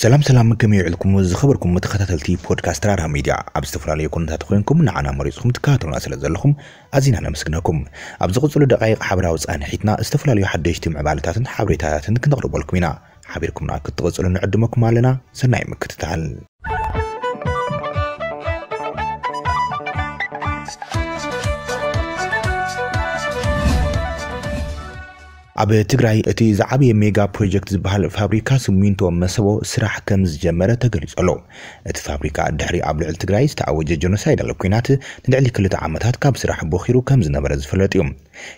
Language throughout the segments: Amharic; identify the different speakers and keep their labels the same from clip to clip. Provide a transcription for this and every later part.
Speaker 1: سلام سلام مكمي عليكم وز خبركم متخاتل تي بودكاست رارها ميديا ابستفرالي يكون تحت خوينكم نعنا مريضكم تكاتلون اسئله زلخم ازين انا مسكناكم ابزقوا له دقائق حبر او صان حيتنا استفرالي حدش تيم عبالتات حبريتات كنقرب هنا حبيركم ناك تغزلون نعدمكم علينا سناي مكتتال ኣብ ትግራይ እቲ ዝዓበየ ሜጋ ፕሮጀክት ዝበሃል ፋብሪካ ስሚንቶ መሰቦ ስራሕ ከም ዝጀመረ ተገሊጹ ኣሎ እቲ ፋብሪካ ድሕሪ ኣብ ልዕሊ ትግራይ ዝተኣወጀ ጀኖሳይዳል ኩናት ንልዕሊ ክልተ ዓመታት ካብ ስራሕ ቦኺሩ ከም ዝነበረ ዝፍለጥ እዩ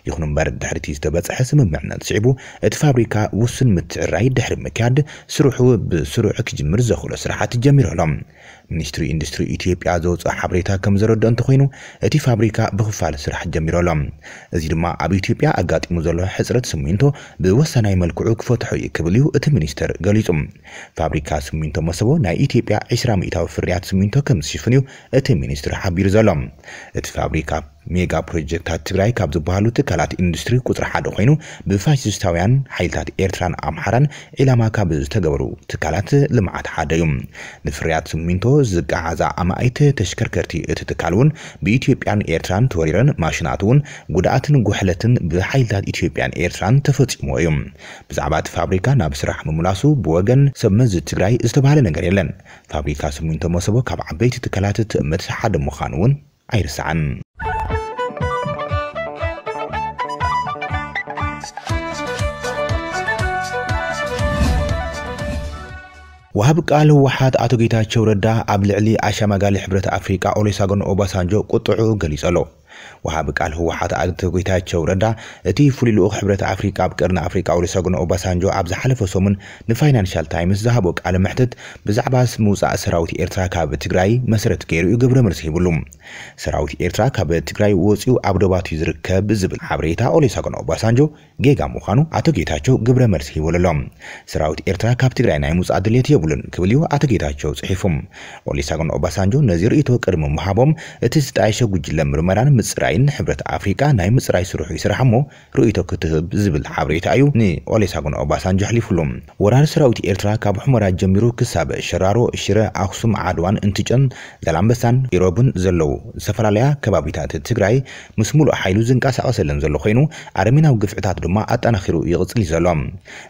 Speaker 1: ይኹን እምበር ድሕሪ እቲ ዝተበፅሐ ስምምዕነት ስዒቡ እቲ ፋብሪካ ውስን ምትዕርራይ ድሕሪ ምክያድ ስርሑ ብስሩዕ ክጅምር ዘኽእሎ ስራሕቲ ጀሚሩ ኣሎም ሚኒስትሪ ኢንዱስትሪ ኢትዮጵያ ዘውፅእ ሓበሬታ ከም ዘረድኦ እንተኮይኑ እቲ ፋብሪካ ብክፋል ስራሕ ጀሚሩ ኣሎም እዚ ድማ ኣብ ኢትዮጵያ ኣጋጢሙ ዘሎ ሕፅረት ስሚንቶ ብወሳናይ መልክዑ ክፈትሖ እዩ ክብል እዩ እቲ ሚኒስተር ገሊጹ ፋብሪካ ስሚንቶ መሰቦ ናይ ኢትዮጵያ 20 ሚእታዊ ፍርያት ስሚንቶ ከም ዝሽፍን እዩ እቲ ሚኒስትር ሓቢሩ ዘሎ እቲ ፋብሪካ ሜጋ ፕሮጀክታት ትግራይ ካብ ዝበሃሉ ትካላት ኢንዱስትሪ ቁፅሪ ሓደ ኮይኑ ብፋሽስታውያን ሓይልታት ኤርትራን ኣምሓራን ዒላማ ካብ ዝተገበሩ ትካላት ልምዓት ሓደ እዩ ንፍርያት ስሚንቶ ዝጋዓዛ ኣማኣይቲ ተሽከርከርቲ እቲ ትካል እውን ብኢትዮጵያን ኤርትራን ተወሪረን ማሽናት እውን ጉድኣትን ጉሕለትን ብሓይልታት ኢትዮጵያን ኤርትራን ተፈፂሞ እዩ ብዛዕባ እቲ ፋብሪካ ናብ ስራሕ ምምላሱ ብወገን ሰብ መዚ ትግራይ ዝተባሃለ ነገር የለን ፋብሪካ ስሚንቶ መሰቦ ካብ ዓበይቲ ትካላት ትእምት ሓደ ምዃኑ እውን ኣይርስዓን ወሃብ ቃል ህወሓት ኣቶ ጌታቸው ረዳ ኣብ ልዕሊ ኣሸማጋሊ ሕብረት ኣፍሪቃ ኦሉሴጉን ኦባሳንጆ ቁጥዑ ገሊጹ ኣሎ waxaa ብቃል ህወሓት ኣቶ ጌታቸው ረዳ እቲ ፍሉይ ልኡኽ ሕብረት ኣፍሪቃ ኣብ ቀርኒ ኣፍሪቃ ርዕሰ ኦባሳንጆ ኣብ ዝሓለፈ ሰሙን ንፋይናንሽል ታይምስ ዝሃቦ ቃል ምሕትት ብዛዕባ ምውፃእ ሰራዊት ኤርትራ ካብ ትግራይ መሰረት ገይሩ እዩ ግብረ መልሲ ሂብሉ ሰራዊት ኤርትራ ካብ ትግራይ ወፂኡ ኣብ ደባት እዩ ዝርከብ ዝብል ሓበሬታ ኦሌሳጎን ኦባሳንጆ ጌጋ ምዃኑ ኣቶ ጌታቸው ግብረ መልሲ ሂቡሉ ኣሎም ሰራዊት ኤርትራ ካብ ትግራይ ናይ ምውፃእ ድሌት የብሉን ክብል እዩ ኣቶ ጌታቸው ጽሒፉ ኦሌሳጎን ኦባሳንጆ ነዚ ርእቶ ቅድሚ ምሃቦም እቲ ዝጣየሸ ጉጅለ ምርመራን ምፅራይን ሕብረት ኣፍሪቃ ናይ ምፅራይ ስርሑ ይስራሕ እሞ ርእቶ ክትህብ ዝብል ሓበሬታ እዩ ንኦሌሳጉን ኦባሳንጆ ሕሊፉሉ ወራር ሰራዊት ኤርትራ ካብ ሑመራ ጀሚሩ ክሳብ ሸራሮ ሽረ ኣክሱም ዓድዋን እንትጨን ዛላምበሳን ኢሮብን ዘለው ዝተፈላለያ ከባቢታት ትግራይ ምስ ሙሉእ ሓይሉ ዝንቀሳቀሰለን ዘሎ ኮይኑ ኣረሜናዊ ግፍዕታት ድማ ኣጠናኪሩ ይቕፅል ዘሎ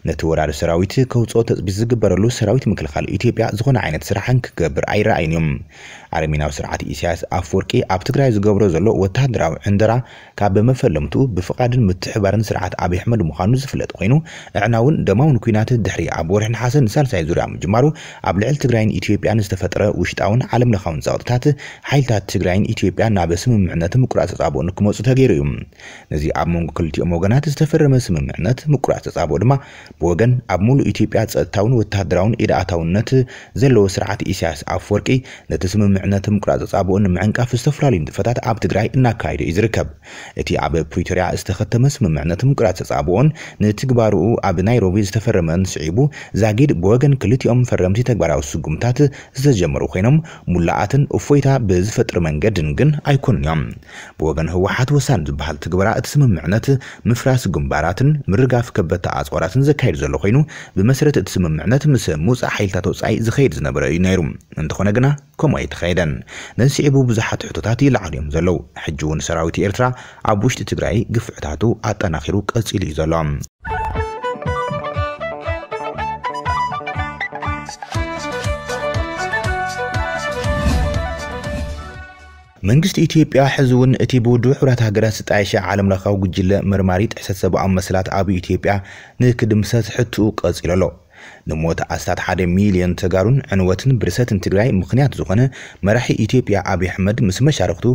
Speaker 1: ነቲ ወራር ሰራዊት ከውፅኦ ተፅቢት ዝግበረሉ ሰራዊት ምክልኻል ኢትዮጵያ ዝኾነ ዓይነት ስራሕን ክገብር ኣይረኣይን እዮም ዓለሚናዊ ስርዓት ኢሳያስ ኣፈወርቂ ኣብ ትግራይ ዝገብሮ ዘሎ ወታደራዊ ዕንደራ ካብ ብመፈለምቱ ብፍቓድን ምትሕባርን ስርዓት ኣብዪ ኣሕመድ ምዃኑ ዝፍለጥ ኮይኑ ዕዕናውን ደማውን ኩናት ድሕሪ ኣብ ወርሒ ንሓሰን ንሳልሳይ ዙርያ ምጅማሩ ኣብ ልዕሊ ትግራይን ኢትዮጵያን ዝተፈጥረ ውሽጣውን ዓለም ለኻውን ፀቕጥታት ሓይልታት ትግራይን ኢትዮጵያን ናብ ስምምዕነት ምቁራፅ ተፃብኦ ንክመፁ ተገይሩ እዩ ነዚ ኣብ መንጎ ክልቲኦም ወገናት ዝተፈረመ ስምምዕነት ምቁራፅ ተፃብኦ ድማ ብወገን ኣብ ሙሉእ ኢትዮጵያ ፀጥታውን ወታደራውን ኢደኣታውነት ዘለዎ ስርዓት ኢሳያስ ኣፈወርቂ ነቲ ስምምዕ ድሕነት ምቁራፅ ፃብኡን ንምዕንቃፍ ዝተፈላለዩ ንጥፈታት ኣብ ትግራይ እናካየደ እዩ ዝርከብ እቲ ኣብ ፕሪቶርያ ዝተኸተመ ስምምዕነት ምቁራፅ ፃብኡን ንትግባርኡ ኣብ ናይሮቢ ዝተፈረመን ስዒቡ ዛጊድ ብወገን ክልቲኦም ፈረምቲ ተግባራዊ ስጉምታት ዝተጀመሩ ኮይኖም ሙላኣትን እፎይታ ብዝፈጥር መንገድን ግን ኣይኮኑን እዮም ብወገን ህወሓት ወሳኒ ዝበሃል ትግበራ እቲ ስምምዕነት ምፍራስ ግንባራትን ምርጋፍ ከበድቲ ኣፅዋራትን ዘካይድ ዘሎ ኮይኑ ብመሰረት እቲ ስምምዕነት ምስ ምውፃእ ሓይልታት ወፃኢ ዝኸይድ ዝነበረ እዩ ነይሩ እንተኾነ ግና كما يتخيدا ننسي ابو بزحات حتوتاتي العريم زلو حجون سراوتي ارترا عبوشت تقرأي قف حتاتو عطان اخيرو قصيلي زلوم منجست إثيوبيا حزون إتي بودو حرات هجرس تعيش عالم لخاو جلة مرماريت أساس سبعة مسلات أبي إثيوبيا نكدم سات حتوك أزيلالو ንሞት ኣስታት ሓደ ሚልዮን ተጋሩን ዕንወትን ብርሰትን ትግራይ ምክንያት ዝኾነ መራሒ ኢትዮጵያ ኣብዪ ኣሕመድ ምስ መሻርክቱ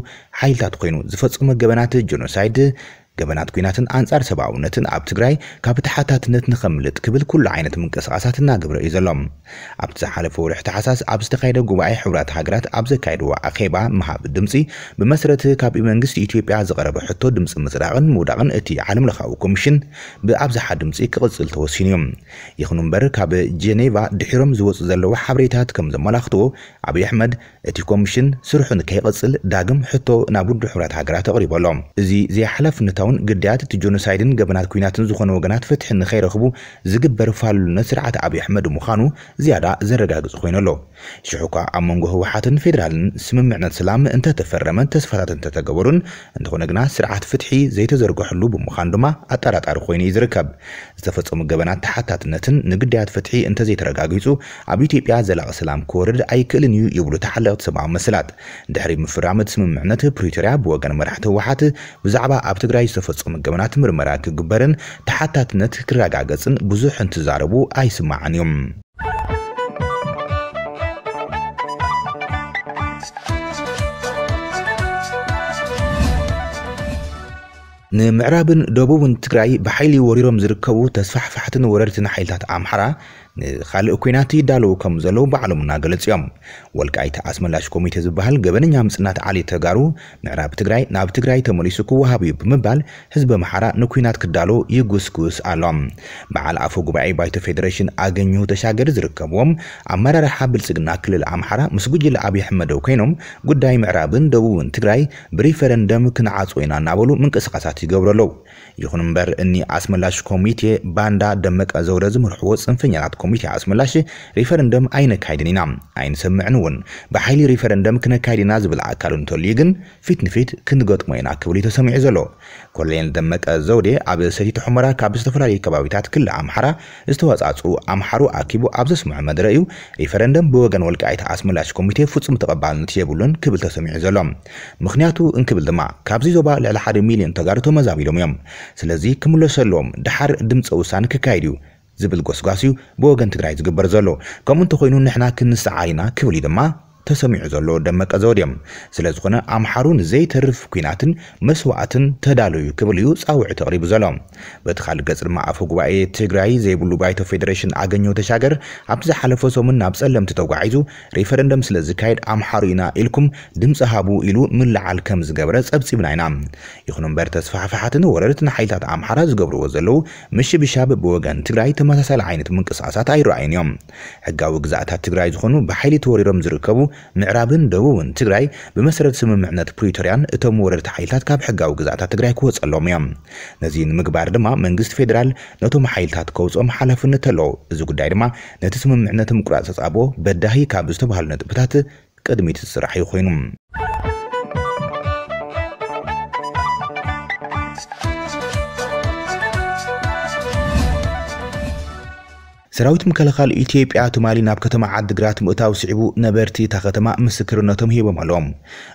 Speaker 1: ሓይልታት ኮይኑ ዝፈፀመ ገበናት ጀኖሳይድ ገበናት ኩናትን አንጻር ሰብኣውነትን ኣብ ትግራይ ካብ ተሓታትነት ንኸምልጥ ክብል ኩሉ ዓይነት ምንቅስቓሳት እናግብረ እዩ ዘሎም ኣብቲ ዝሓለፈ ወርሒ ተሓሳስ ኣብ ዝተካየደ ጉባኤ ሕብራት ሃገራት ኣብ ዘካየድዎ ኣኼባ ምሃብ ድምፂ ብመሰረቲ ካብ መንግስቲ ኢትዮጵያ ዝቐረበ ሕቶ ድምፂ ምፅዳቕን ምውዳቕን እቲ ዓለም ለኻዊ ኮሚሽን ብኣብዝሓ ድምፂ ክቕፅል ተወሲኑ እዩ ይኹን እምበር ካብ ጀኔቫ ድሒሮም ዝወፁ ዘለዎ ሓበሬታት ከም ዘመላኽትዎ ኣብዪ ኣሕመድ እቲ ኮሚሽን ስርሑ ንከይቐፅል ዳግም ሕቶ ናብ ውድብ ሕብራት ሃገራት ኣቕሪበሎም እዚ ዘይሓለፍ ዘይሓላፍነታዊ እውን ግዳያት እቲ ጆኖሳይድን ገበናት ኩናትን ዝኾነ ወገናት ፍትሒ ንኸይረኽቡ ዝግበር ፋሉልነት ስርዓት ኣብዪ ኣሕመድ ምዃኑ ዝያዳ ዘረጋግፅ ኮይኑ ኣሎ ሽዑ እኳ ኣብ መንጎ ህወሓትን ፌደራልን ስምምዕነት ሰላም እንተተፈረመን ተስፋታት እንተተገበሩን እንተኾነ ግና ስርዓት ፍትሒ ዘይተዘርግሐሉ ብምዃኑ ድማ ኣጠራጣሪ ኮይኑ እዩ ዝርከብ ዝተፈፀሙ ገበናት ተሓታትነትን ንግዳያት ፍትሒ እንተዘይተረጋጊፁ ኣብ ኢትዮጵያ ዘላቒ ሰላም ክወርድ ኣይክእልን እዩ ይብሉ ተሓለቕቲ ሰብኣዊ መስላት ድሕሪ ምፍራም ስምምዕነት ፕሪቶርያ ብወገን መራሕቲ ህወሓት ብዛዕባ ኣብ ትግራይ ዝተፈፀሙ ገበናት ምርመራ ክግበርን ተሓታትነት ክረጋገፅን ብዙሕ እንትዛረቡ ኣይስማዓን እዮም ንምዕራብን ደቡብን ትግራይ ብሓይሊ ወሪሮም ዝርከቡ ተስፋሕፋሕትን ወረድትን ሓይልታት ኣምሓራ ንካልእ ኩናት ይዳለዉ ከም ዘለዉ ባዕሎም እናገለጹ እዮም ወልቃይቲ ኣስመላሽ ኮሚቴ ዝበሃል ገበነኛ ምፅናት ዓሊ ተጋሩ ምዕራብ ትግራይ ናብ ትግራይ ተመሊሱ ክወሃብ እዩ ብምባል ህዝቢ ኣምሓራ ንኩናት ክዳሎ ይጉስጉስ ኣሎም በዓል ኣፈ ጉባኤ ባይቶ ፌደሬሽን ኣገኘሁ ተሻገር ዝርከብዎም ኣመራርሓ ብልፅግና ክልል ኣምሓራ ምስ ጉጅለ ኣብዪ ኣሕመደው ኮይኖም ጉዳይ ምዕራብን ደቡብን ትግራይ ብሪፈረንደም ክንዓጽ ኢና እናበሉ ምንቅስቃሳት ይገብሩ ኣለዉ ይኹን እምበር እኒ ኣስመላሽ ኮሚቴ ባንዳ ደመቀ ዘውደ ዝምርሕዎ ፅንፈኛታት ኮሚቴ ኣስመላሽ ሪፈረንደም ኣይነካይድን ኢና ኣይንሰምዕን እውን ብሓይሊ ሪፈረንደም ክነካይድ ኢና ዝብል ኣካል እንተልዩ ግን ፊት ንፊት ክንገጥሞ ኢና ክብል ተሰሚዑ ዘሎ ኮሎኔል ደመቀ ዘውዴ ኣብ ሰቲት ሑመራ ካብ ዝተፈላለዩ ከባቢታት ክልል ኣምሓራ ዝተወፃፅኡ ኣምሓሩ ኣኪቡ ኣብ ዘስምዑ መድረ እዩ ሪፈረንደም ብወገን ወልቃይት ኣስመላሽ ኮሚቴ ፍፁም ተቐባልነት የብሉን ክብል ተሰሚዑ ዘሎ ምክንያቱ እንክብል ድማ ካብዚ ዞባ ልዕሊ ሓደ ሚልዮን ተጋሩ ተመዛቢሎም እዮም ስለዚ ክምለሰሎም ድሓር ድምፂ ውሳን ክካይድ እዩ ዝብል ጎስጓሲዩ ብወገን ትግራይ ዝግበር ዘሎ ከምኡ እንተኮይኑ ንሕና ክንስዓር ኢና ክብል እዩ ድማ ተሰሚዑ ዘሎ ደመቀ ዘውድ እዮም ስለዝኾነ ኣምሓሩን ዘይተርፍ ኩናትን መስዋዕትን ተዳለዩ ክብል እዩ ፃውዒ ተቕሪቡ ዘሎ በቲ ካልእ ገፅ ድማ ኣፈ ጉባኤ ትግራይ ዘይብሉ ባይቶ ፌደሬሽን ኣገኘው ተሻገር ኣብ ዝሓለፈ ሰሙን ናብ ፀለምቲ ተጓዒዙ ሪፈረንደም ስለ ዝካየድ ኣምሓሩ ኢና ኢልኩም ድምፂ ሃቡ ኢሉ ምልዓል ከም ዝገበረ ፀብፂብና ኢና ይኹን እምበር ተስፋሕፋሓትን ወረርትን ሓይልታት ኣምሓራ ዝገብርዎ ዘለው ምሽብሻብ ብወገን ትግራይ ተመሳሳሊ ዓይነት ምንቅስቃሳት ኣይረኣይን እዮም ሕጋዊ ግዛእታት ትግራይ ዝኾኑ ብሓይሊ ተወሪሮም ዝርከቡ ምዕራብን ደቡብን ትግራይ ብመሰረት ስምምዕነት ፕሪቶርያን እቶም ወረርቲ ሓይልታት ካብ ሕጋዊ ግዛእታት ትግራይ ክወፀሎም እዮም ነዚ ንምግባር ድማ መንግስቲ ፌደራል ነቶም ሓይልታት ከውፅኦም ሓላፍነት ኣለዎ እዚ ጉዳይ ድማ ነቲ ስምምዕነት ምቁራፅ ተፃብኦ በዳሂ ካብ ዝተባሃሉ ነጥብታት ቅድሚት ዝስራሕ እዩ ኮይኑ ሰራዊት ምክልኻል ኢትዮጵያ ትማሊ ናብ ከተማ ዓዲግራት ምእታው ስዒቡ ነበርቲ እታ ከተማ ምስክርነቶም ሂቦም ኣለዎም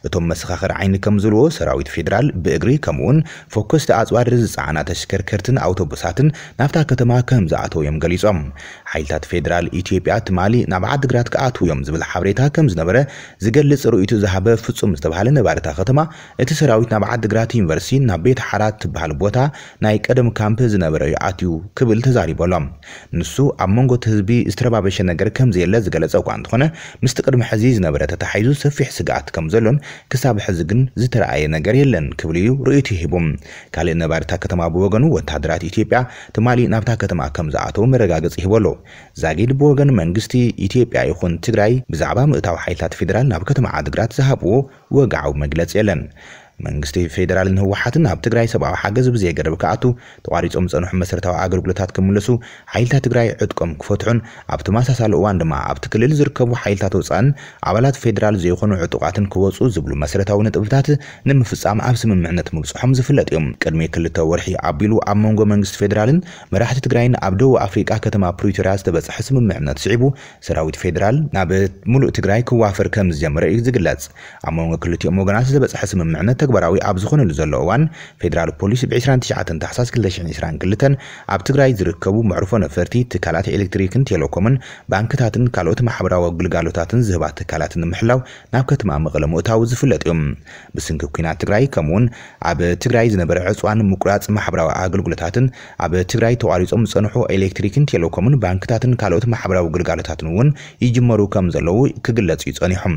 Speaker 1: እቶም መሰኻኽር ዓይኒ ከም ዝልዎ ሰራዊት ፌደራል ብእግሪ ከምኡውን ፎኮስቲ ኣፅዋድሪ ዝፀዓና ተሽከርከርትን ኣውቶቡሳትን ናብታ ከተማ ከም ዝኣተው እዮም ገሊፆም ሓይልታት ፌደራል ኢትዮጵያ ትማሊ ናብ ዓዲግራት ክኣትው እዮም ዝብል ሓበሬታ ከም ዝነበረ ዝገልፅ ርእቱ ዝሃበ ፍጹም ዝተባሃለ ነባርታ ከተማ እቲ ሰራዊት ናብ ዓዲግራት ዩኒቨርሲቲ ናብ ቤት ሓራት ትበሃል ቦታ ናይ ቀደም ካምፕ ዝነበረ እዩ ኣትዩ ክብል ተዛሪበሎም ንሱ ኣብ ኣብ መንጎ እቲ ህዝቢ ዝተረባበሸ ነገር ከምዘየለ ዝገለፀ እኳ እንትኾነ ምስቲ ቅድሚ ሕዚ ዝነበረ ተተሓሒዙ ሰፊሕ ስግኣት ከም ዘሎን ክሳብ ሕዚ ግን ዝተረኣየ ነገር የለን ክብል እዩ ርእቱ ይሂቡ ካልእ ነባሪታ ከተማ ብወገኑ ወታደራት ኢትዮጵያ ትማሊ ናብታ ከተማ ከም ዝኣተው መረጋገፂ ይሂቡ ኣሎ ዛጊድ ብወገን መንግስቲ ኢትዮጵያ ይኹን ትግራይ ብዛዕባ ምእታዊ ሓይልታት ፌደራል ናብ ከተማ ዓድግራት ዝሃብዎ ወግዓዊ መግለፂ የለን መንግስቲ ፌደራልን ህወሓትን ኣብ ትግራይ ሰብኣዊ ሓገዝ ብዘይ ገደብ ክኣቱ ተቋሪፆም ዝፀንሑ መሰረታዊ ኣገልግሎታት ክምለሱ ሓይልታት ትግራይ ዕጥቆም ክፈትሑን ኣብ ተመሳሳሊ እዋን ድማ ኣብቲ ክልል ዝርከቡ ሓይልታት ወፃእን ኣባላት ፌደራል ዘይኮኑ ዕጡቃትን ክወፁ ዝብሉ መሰረታዊ ነጥብታት ንምፍፃም ኣብ ስምምዕነት ምብፅሖም ዝፍለጥ እዮም ቅድሚ ክልተ ወርሒ ኣቢሉ ኣብ መንጎ መንግስቲ ፌደራልን መራሕቲ ትግራይን ኣብ ደቡብ ኣፍሪቃ ከተማ ፕሪቶርያ ዝተበፅሐ ስምምዕነት ስዒቡ ሰራዊት ፌደራል ናብ ሙሉእ ትግራይ ክዋፈር ከም ዝጀመረ እዩ ዝግለጽ ኣብ መንጎ ክልቲኦም ወገናት ዝተበፅሐ ስምምዕነት ተግባራዊ ኣብ ዝኾነሉ ዘሎ እዋን ፌደራል ፖሊስ ብ29 ታሕሳስ 222 ኣብ ትግራይ ዝርከቡ ምዕርፎ ነፈርቲ ትካላት ኤሌክትሪክን ቴሌኮምን ባንክታትን ካልኦት ማሕበራዊ ኣግልጋሎታትን ዝህባ ትካላት ንምሕላው ናብ ከተማ መቐለ ምእታዊ ዝፍለጥ እዩ ብስንኪ ኩናት ትግራይ ከምኡውን ኣብ ትግራይ ዝነበረ ዕፅዋን ምቁራፅ ማሕበራዊ ኣገልግሎታትን ኣብ ትግራይ ተቋሪፆም ዝፀንሑ ኤሌክትሪክን ቴሌኮምን ባንክታትን ካልኦት ማሕበራዊ ግልጋሎታትን እውን ይጅመሩ ከም ዘለዉ ክግለጽ እዩ ጸኒሖም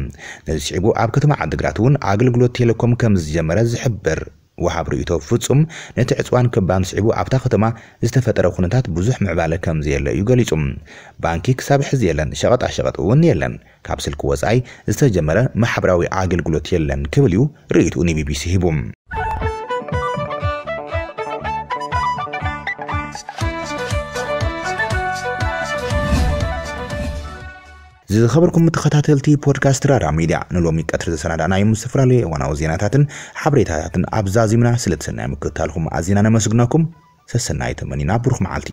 Speaker 1: ነዚ ስዒቡ ኣብ ከተማ ዓዲግራት እውን ኣገልግሎት ቴሌኮም ከምዝ ዝጀመረ ዝሕብር ወሓብ ርእቶ ፍጹም ነቲ ዕፅዋን ክብ ኣምስዒቡ ኣብታ ከተማ ዝተፈጠረ ኩነታት ብዙሕ ምዕባለ ከም ዘየለ እዩ ገሊጹ ባንኪ ክሳብ ሕዚ የለን ሸቐጣሸቐጥ እውን የለን ካብ ስልኪ ወፃኢ ዝተጀመረ ማሕበራዊ ኣገልግሎት የለን ክብል እዩ ርእይትኡ ንቢቢሲ ሂቡ ዝኸበርኩም ተኸታተልቲ ፖድካስት ራዳ ሚድያ ንሎሚ ቀትሪ ዘሰናዳናዮም ዝተፈላለዩ እዋናዊ ዜናታትን ሓበሬታታትን ኣብዛዚምና ስለ ትሰናይ ምክትታልኩም ኣዚና ነመስግነኩም ሰሰናይ ተመኒና ብሩኽ መዓልቲ